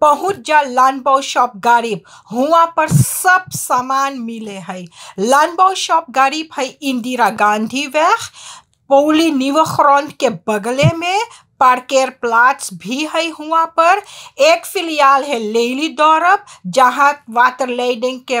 पहुँच जा लानबाउ शॉप गरीब हुआ पर सब सामान मिले है लानबाउ शॉप गरीब है इंदिरा गांधी वैख पौली निवखरौन के बगले में पार्केर प्लाट्स भी है हुआ पर एक फिलियाल है लेली दौरब जहाँ वाटर लेडिंग के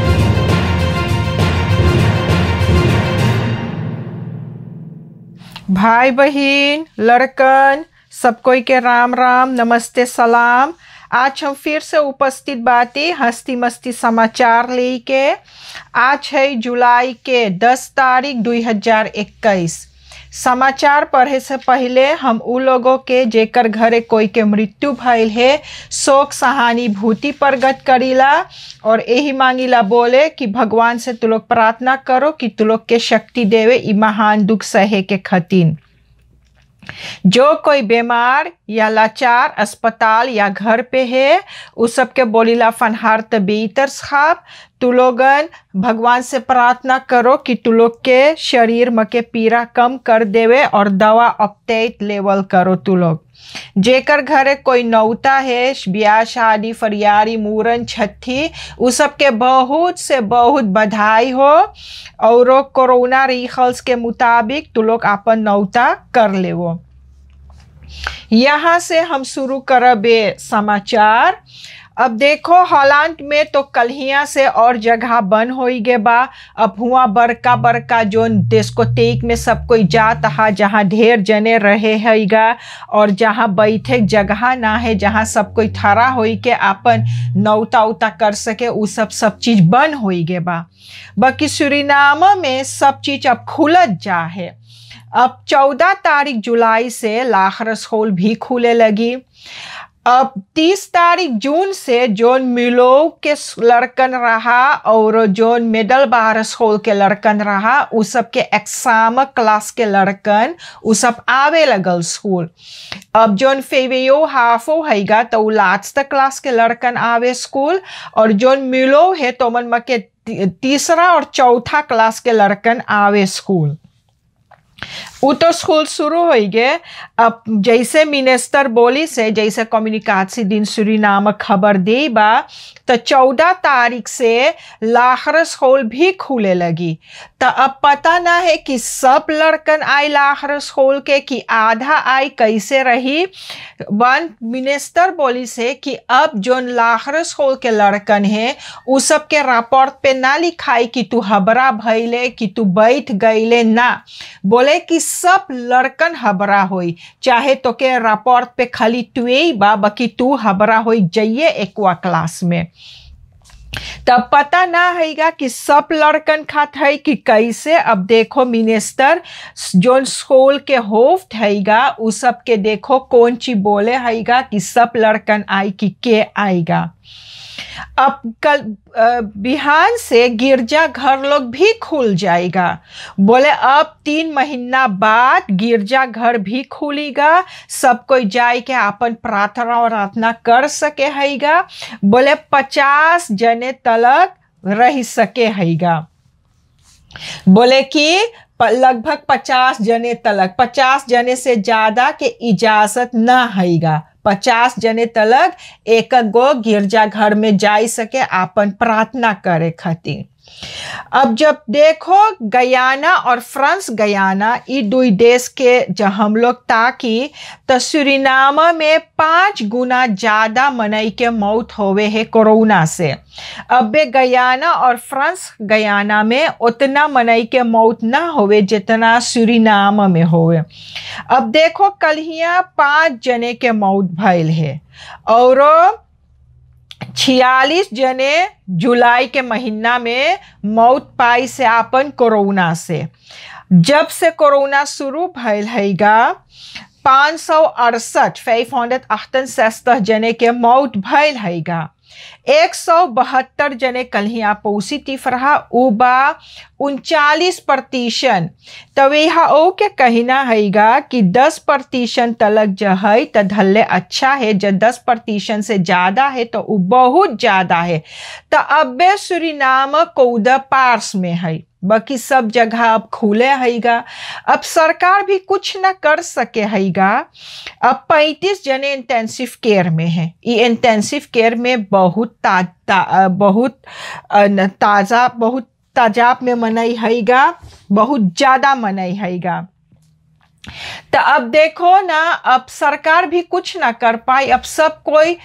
भाई बहन लड़कन सब कोई के राम राम नमस्ते सलाम आज हम फिर से उपस्थित बाती हस्ती मस्ती समाचार लेके आज है जुलाई के 10 तारीख 2021 समाचार पढ़े से पहले हम उ लोगों के जेकर घरे कोई के मृत्यु भइल है शोक भूति प्रगट करीला और यही मांगीला बोले कि भगवान से तू लोग प्रार्थना करो कि तू लोग के शक्ति देवे ई महान दुख सहे के खतीन जो कोई बीमार या लाचार अस्पताल या घर पे है उस सब के बोलीला फनहार तबीतर खाब तू लोगन भगवान से प्रार्थना करो कि तू लोग के शरीर में के पीड़ा कम कर देवे और दवा अपटेट लेवल करो तू लोग जेकर घर कोई नौता है ब्याह शादी फरियारी मूरन छठी उस सब के बहुत से बहुत बधाई हो और कोरोना रिहल्स के मुताबिक तू लोग अपन नौता कर ले यहाँ से हम शुरू करबे समाचार अब देखो हॉलैंड में तो कल्हिया से और जगह बंद हो गए बा अब हुआ बड़का बड़का को डिस्कोटेक में सब कोई जात है जहाँ ढेर जने रहे हैगा और जहाँ बैठे जगह ना है जहाँ सब कोई थरा हो के अपन नौता उता कर सके वो सब सब चीज़ बंद हो गए बा बाकी सुरीनामा में सब चीज़ अब खुलत जा है अब चौदह तारीख जुलाई से लाखरस होल भी खुले लगी अब 30 तारीख जून से जोन मिलो के लड़कन रहा और जोन मिडल बार स्कूल के लड़कन रहा उ सब के एग्जाम क्लास के लड़कन उ सब आवे लगल स्कूल अब जोन फेवियो हाफो हैगा तो लास्ट क्लास के लड़कन आवे स्कूल और जोन मिलो है तो मन के तीसरा और चौथा क्लास के लड़कन आवे स्कूल वो तो स्कूल शुरू हो गए अब जैसे मिनिस्टर बोली से जैसे कम्युनिकासी दिन सूरी नाम खबर दे बा तो चौदह तारीख से लाहर स्कूल भी खुले लगी तो अब पता ना है कि सब लड़कन आए लाहर स्कूल के कि आधा आए कैसे रही वन मिनिस्टर बोली से कि अब जो लाहर स्कूल के लड़कन है वो सब के रापोर्ट पे ना लिखाई कि तू हबरा भैले कि तू बैठ ले ना बोले कि सब लड़कन हबरा हो चाहे तो के रापोर्ट पे खाली तु बा बाकी तू हबरा हो जाइए एक्वा क्लास में तब पता ना हैगा कि सब लड़कन खात है कि कैसे अब देखो मिनिस्टर जो स्कूल के होफ्ट हैगा उ सब के देखो कौन चीज बोले हैगा कि सब लड़कन आई कि के आएगा अब कल बिहान से गिरजा घर लोग भी खुल जाएगा बोले अब तीन महीना बाद गिरजा घर भी खुलेगा सब कोई जाए के अपन प्रार्थना और वार्थना कर सके हैगा बोले पचास जने तलक रह सके हैगा बोले कि लगभग पचास जने तलक पचास जने से ज़्यादा के इजाज़त ना हैगा पचास जने तलक एक गो गिरजाघर घर में जा सके अपन प्रार्थना करे खातिर अब जब देखो गयाना और फ्रांस गयाना ये दो देश के जहाँ हम लोग ताकि तो सुरिनामा में पाँच गुना ज़्यादा मनई के मौत होवे है कोरोना से अब गयाना और फ्रांस गयाना में उतना मनई के मौत ना होवे जितना सुरिनामा में होवे अब देखो कल हिया पाँच जने के मौत भयल है और छियालीस जने जुलाई के महीना में मौत पाई से अपन कोरोना से जब से कोरोना शुरू भल हैगा पाँच सौ अड़सठ फाइव हंड्रेड अठन सस्तः जने के मौत भल हैगा एक सौ बहत्तर जने कल कलियाँ पॉजिटिव रहा उबा उनचालीस प्रतिशत तब यह ओ के कहना हैगा कि दस प्रतिशत तलक जो है तो धल्ले अच्छा है जब दस प्रतिशत से ज़्यादा है तो वो बहुत ज़्यादा है तो अबे नाम कौद पार्स में है बाकी सब जगह अब खुले हैगा अब सरकार भी कुछ ना कर सके हैगा अब पैंतीस जने इंटेंसिव केयर में हैं ये इंटेंसिव केयर में बहुत ता, ता, बहुत ताज़ा बहुत ताजाब में मनाई हैगा बहुत ज़्यादा मनाई हैगा तो अब देखो ना अब सरकार भी कुछ ना कर पाई अब सब कोई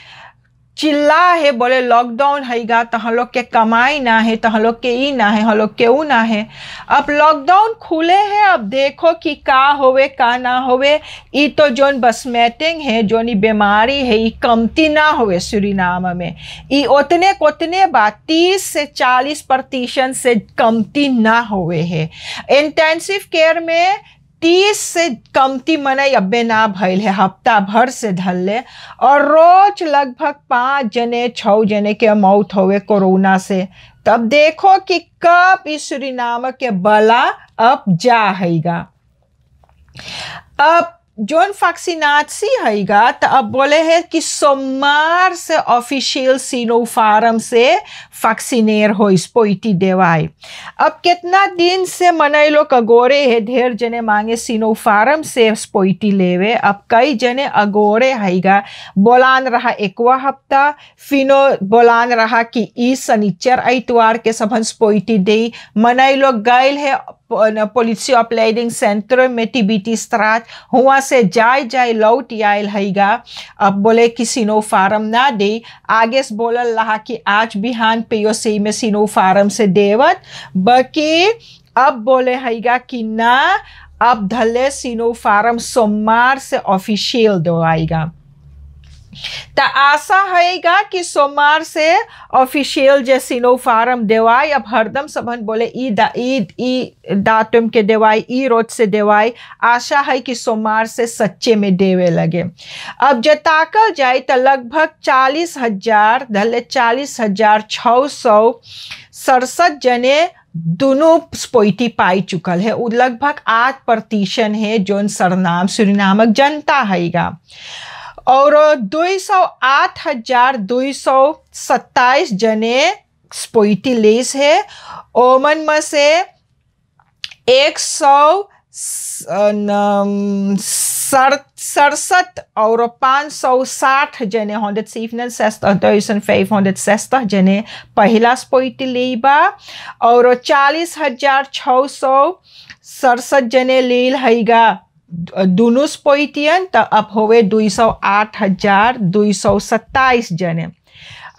चिल्ला है बोले लॉकडाउन हैगा तो हम लोग के कमाई ना है तो हम लोग के ई ना है हम लोग के ऊ ना है अब लॉकडाउन खुले हैं अब देखो कि का होवे का ना होवे ई तो जोन बसमेटिंग है जोन बीमारी है ई कमती ना होवे सूरीनाम में ई उतने उतने बात तीस से चालीस प्रतिशत से कमती ना होवे है इंटेंसिव केयर में तीस से कमती मने अब्बे ना भैल है हफ्ता भर से धल ले और रोज लगभग पाँच जने छः जने के मौत होवे कोरोना से तब देखो कि कब इस नाम के बला अब जा हैगा अब John Faxinazzi तो अब बोले है कि सोमवार से ऑफिशियल सीनो फार्म से फैक्सीनेर हो इस पोइटी देवाई अब कितना दिन से मनाई लोग अगोरे है ढेर जने मांगे सीनो फार्म से स्पोइटी लेवे अब कई जने अगोरे हईगा बोलान रहा एक हफ्ता फिनो बोलान रहा कि ई शनिचर ऐतवार के सबन स्पोइटी दे मनाई लोग गैल है पुलिसोपलेडिंग सेंटर में टीबीटी स्त्रात हुआ से जाय जाय लौट आयल हैगा अब बोले कि सिनो फार्म ना दे आगे से बोल रहा कि आज बिहान पेयोसी में सिनो फार्म से देवत बल्कि अब बोले हैगा कि ना अब धले सिनो फार्म सोमवार से ऑफिशियल दो आएगा तो आशा हैगा कि सोमवार से ऑफिशियल जो सिनो फार्म देवाई अब हरदम सबन बोले ई दा ई ई के देवाई ई रोज से देवाई आशा है कि सोमवार से सच्चे में देवे लगे अब जो ताकल जाए तो लगभग चालीस हजार धले चालीस हजार छः सौ सड़सठ जने दोनों स्पोइटी पाई चुकल है लगभग आठ प्रतिशत है जो सरनाम सुरनामक जनता हैगा और दुई सौ आठ हजार दुई सौ सत्ताईस जने लेस है ओमन में से एक सौ सड़सठ और पाँच सौ साठ जने हंड्रेड सीफन सेस्ता दुईसन फाइव हंड्रेड सेस्ता जने पहला स्पोइटी लेबा और चालीस हजार छः सौ सड़सठ जने लील हैगा दुनुस पोइटियन तो अब होवे दुई सौ आठ हजार दुई सौ सत्ताईस जने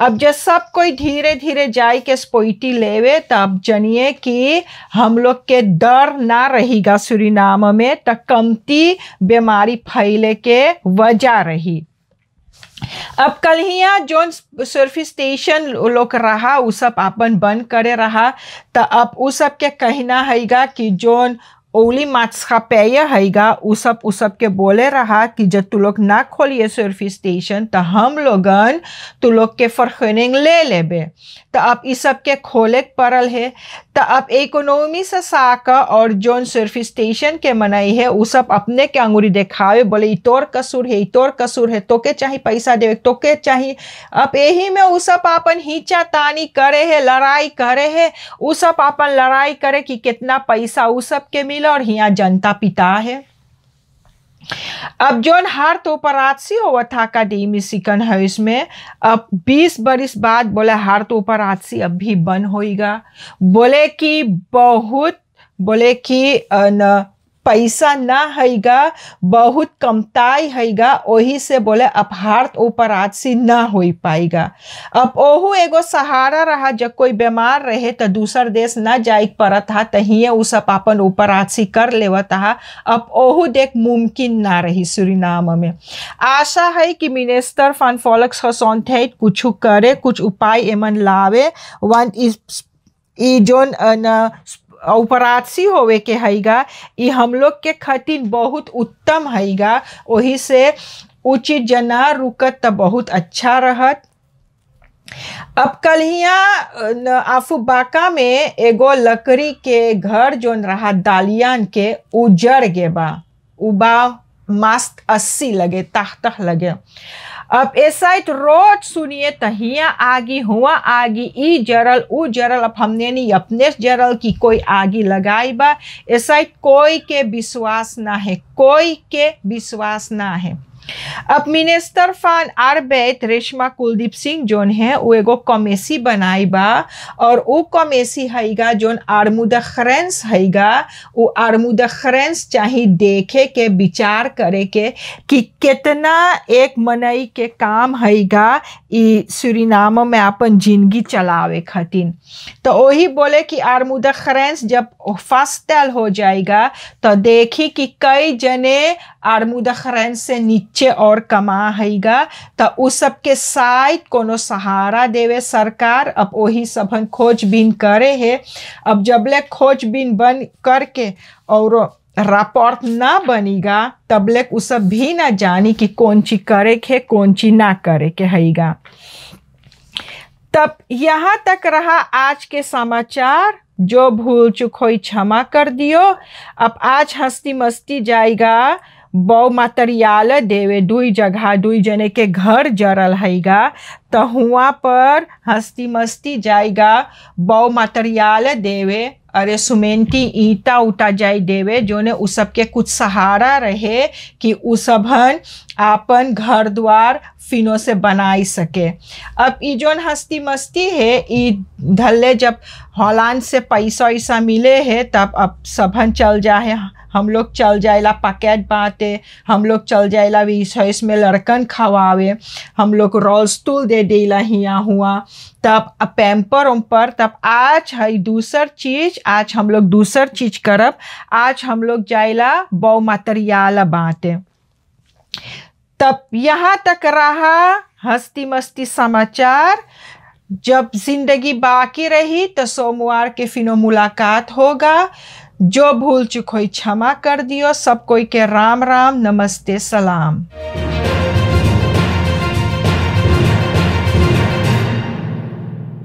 अब जब सब कोई धीरे धीरे जाए के स्पोइटी लेवे तब जनिए कि हम लोग के डर ना रहेगा सूरीनाम में तो कमती बीमारी फैले के वजह रही अब कल हिया जो सर्फ स्टेशन लोग रहा उस सब अपन बंद करे रहा तो अब उस सब के कहना हैगा कि जोन maatschappije सब usap सब के बोले रहा कि जब तू लोग ना खोलिए सर्विस स्टेशन तो हम लोगन तू लोग के फरखनिंग ले लेबे तो अब इस सब के खोले पड़ल है तो अब इकोनॉमी से साक और जोन सर्विस स्टेशन के मनाई है वो सब अपने के अंगूरी देखावे बोले तोर कसूर है इतोर कसूर है तो के चाहिए पैसा देवे तो के चाहिए अब यही में वो सब अपन हिंचा तानी करे है लड़ाई करे है वो सब अपन लड़ाई करे कि कितना पैसा वो सब के मिल और यहाँ जनता पिता है अब जोन हार तो उपरासी होवा था सिकन है इसमें अब 20 बरिस बाद बोले हार तो उपरासी अब भी बन होएगा बोले कि बहुत बोले कि पैसा ना हैगा बहुत कमताई हैगा वही से बोले अब हार्थ ऊपर आदसी ना हो पाएगा अब ओहू एगो सहारा रहा जब कोई बीमार रहे तो दूसर देश ना जाए पड़त हा तहिए उ सब अपन ऊपर आदसी कर लेवत हा अब ओहू देख मुमकिन ना रही सूरीनाम में आशा है कि मिनिस्टर फन फॉलक्स हसौनथेट कुछ करे कुछ उपाय एमन लावे वन इज जोन उपरासी होवे के हैगा ये हम लोग के खटिन बहुत उत्तम हैगा वही से उचित जना रुकत तो बहुत अच्छा रहत अब कल यहाँ आफूबाका में एगो लकड़ी के घर जोन रहा दालियान के उजड़ गेबा उबा मस्त अस्सी लगे ताह ताह लगे अब तो रोज सुनिए तहिया आगी हुआ आगी ई जरल उ जरल अब हमने नहीं अपने जरल की कोई आगी लगाई बा ऐसा कोई के विश्वास ना है कोई के विश्वास ना है अब मिनिस्टर फान आर बैत रेशमा कुलदीप सिंह जोन है वो एगो कमेसी बनाई बा और वो कमेसी हैगा जोन आर्मुद खरेंस हैगा वो आर्मुद खरेंस चाहे देखे के विचार करे के कि कितना एक मनई के काम हैगा ई सुरीनाम में अपन जिंदगी चलावे खातिन तो वही बोले कि आर्मुद खरेंस जब फस्टल हो जाएगा तो देखी कि कई जने आर्मुद खरेंस से नीचे बच्चे और कमा हैगा तो उ सबके साथ कोनो सहारा देवे सरकार अब वही सब खोज खोजबीन करे है अब जबले खोजबीन बन करके और रापोर्ट ना तब ले उ सब भी ना जानी कि कौन चीज करे के कौन चीज ना करे के हैगा तब यहाँ तक रहा आज के समाचार जो भूल चुक हो क्षमा कर दियो अब आज हंसती मस्ती जाएगा बहु material देवे दुई जगह दुई जने के घर जरल हैगा तो हुआ पर हस्ती मस्ती जाएगा बहु material देवे अरे सुमेंटी ईटा उटा जाए देवे जो ने उस सब के कुछ सहारा रहे कि उसबन आपन घर द्वार फिनो से बनाई सके अब ई जोन हस्ती मस्ती है ई धल्ले जब हॉलैंड से पैसा वैसा मिले है तब अब सभन चल जाए हम लोग चल जाएला पकेट बाँटे हम लोग चल जाएला भी इसमें लड़कन खवावे हम लोग रोल स्टूल दे देला हियाँ हुआ तब पैम्पर उम्पर तब आज है दूसर चीज आज हम लोग दूसर चीज करब आज हम लोग जाएला बहु मतरियाला बाँटे तब यहाँ तक रहा हस्ती मस्ती समाचार जब जिंदगी बाकी रही तो सोमवार के फिनो मुलाकात होगा जो भूल हो क्षमा कर दियो सब कोई के राम राम नमस्ते सलाम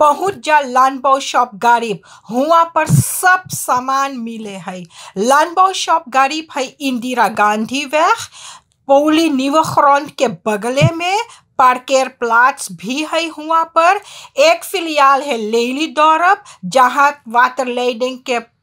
पहुँच जा लानबाउ शॉप गरीब हुआ पर सब सामान मिले है लानबाउ शॉप गरीब है इंदिरा गांधी वह पौली निवख्रॉन्ट के बगले में पार्केर प्लाट्स भी है हुआ पर एक फिलहाल है लेली दौरब जहाँ वाटर लेडिंग के